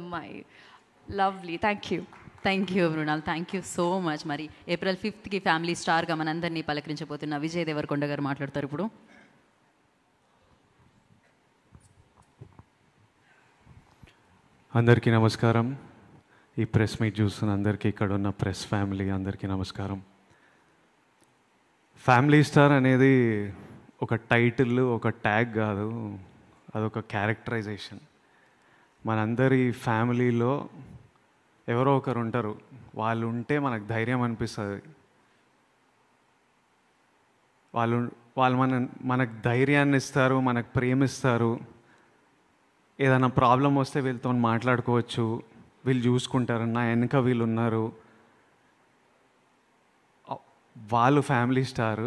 అమ్మాయి lovely thank you thank you Mrinal thank you so much మరి April ఫిఫ్త్కి family స్టార్గా మనందరినీ పలకరించబోతున్న విజయ్ దేవరకొండ గారు మాట్లాడతారు ఇప్పుడు అందరికీ నమస్కారం ఈ ప్రెస్ మీట్ చూస్తున్న అందరికీ ఇక్కడ ఉన్న ప్రెస్ ఫ్యామిలీ అందరికీ నమస్కారం ఫ్యామిలీ స్టార్ అనేది ఒక టైటిల్ ఒక ట్యాగ్ కాదు అదొక క్యారెక్టరైజేషన్ మనందరి ఫ్యామిలీలో ఎవరో ఒకరు ఉంటారు వాళ్ళు ఉంటే మనకు ధైర్యం అనిపిస్తుంది వాళ్ళు వాళ్ళు మన మనకు ధైర్యాన్ని ఇస్తారు మనకు ప్రేమిస్తారు ఏదైనా ప్రాబ్లం వస్తే వీళ్ళతో మాట్లాడుకోవచ్చు వీళ్ళు చూసుకుంటారు నా వెనుక వీళ్ళు ఉన్నారు వాళ్ళు ఫ్యామిలీ స్టార్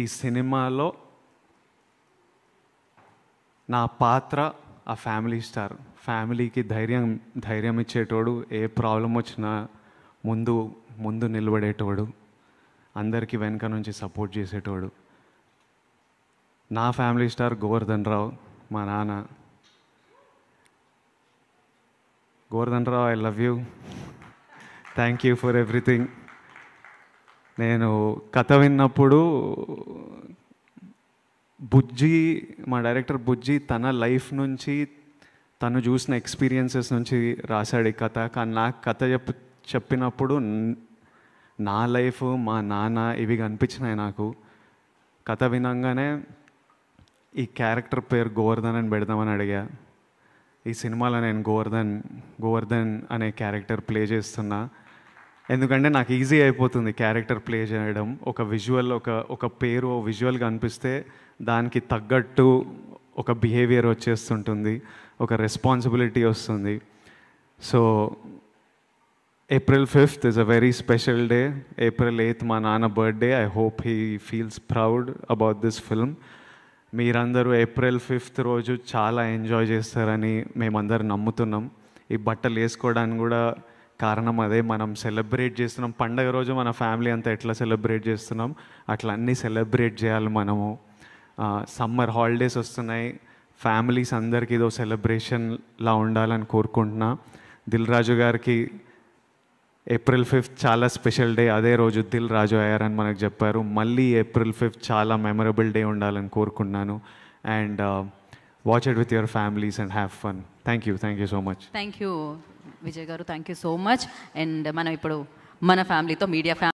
ఈ సినిమాలో నా పాత్ర ఆ ఫ్యామిలీ స్టార్ ఫ్యామిలీకి ధైర్యం ధైర్యం ఇచ్చేటోడు ఏ ప్రాబ్లం వచ్చినా ముందు ముందు నిలబడేటోడు అందరికీ వెనక నుంచి సపోర్ట్ చేసేటోడు నా ఫ్యామిలీ స్టార్ గోవర్ధన్ రావు మా నాన్న Govardhan Rao I love you thank you for everything నేను కథ విన్నప్పుడు బుజ్జి మా డైరెక్టర్ బుజ్జి తన లైఫ్ నుంచి తను చూసిన ఎక్స్పీరియన్సెస్ నుంచి రాశాడు ఈ కథ కానీ నాకు కథ చెప్పు చెప్పినప్పుడు నా లైఫ్ మా నాన్న ఇవి కనిపించినాయి నాకు కథ వినంగానే ఈ క్యారెక్టర్ పేరు గోవర్ధన్ అని పెడదామని అడిగా ఈ సినిమాలో నేను గోవర్ధన్ గోవర్ధన్ అనే క్యారెక్టర్ ప్లే చేస్తున్నా ఎందుకంటే నాకు ఈజీ అయిపోతుంది క్యారెక్టర్ ప్లే చేయడం ఒక విజువల్ ఒక ఒక పేరు విజువల్గా అనిపిస్తే దానికి తగ్గట్టు ఒక బిహేవియర్ వచ్చేస్తుంటుంది ఒక రెస్పాన్సిబిలిటీ వస్తుంది so April fifth is a very special day April eighth మా నాన్న birthday I hope he feels proud about this film మీరందరూ ఏప్రిల్ ఫిఫ్త్ రోజు చాలా ఎంజాయ్ చేస్తారని మేమందరం నమ్ముతున్నాం ఈ బట్టలు వేసుకోవడానికి కూడా కారణం అదే మనం సెలబ్రేట్ చేస్తున్నాం పండగ రోజు మన ఫ్యామిలీ అంతా ఎట్లా సెలబ్రేట్ చేస్తున్నాం అట్లా అన్నీ సెలబ్రేట్ చేయాలి మనము సమ్మర్ హాలిడేస్ వస్తున్నాయి ఫ్యామిలీస్ అందరికీ ఏదో సెలబ్రేషన్లా ఉండాలని కోరుకుంటున్నా దిల్ రాజు గారికి ఏప్రిల్ ఫిఫ్త్ చాలా స్పెషల్ డే అదే రోజు దిల్ రాజు అయ్యారని మనకు చెప్పారు మళ్ళీ ఏప్రిల్ ఫిఫ్త్ చాలా మెమరబుల్ డే ఉండాలని కోరుకుంటున్నాను and watch it with your families and have fun thank you thank you so much thank you Vijay గారు thank you so much and మనం ఇప్పుడు మన ఫ్యామిలీతో మీడియా ఫ్యామిలీ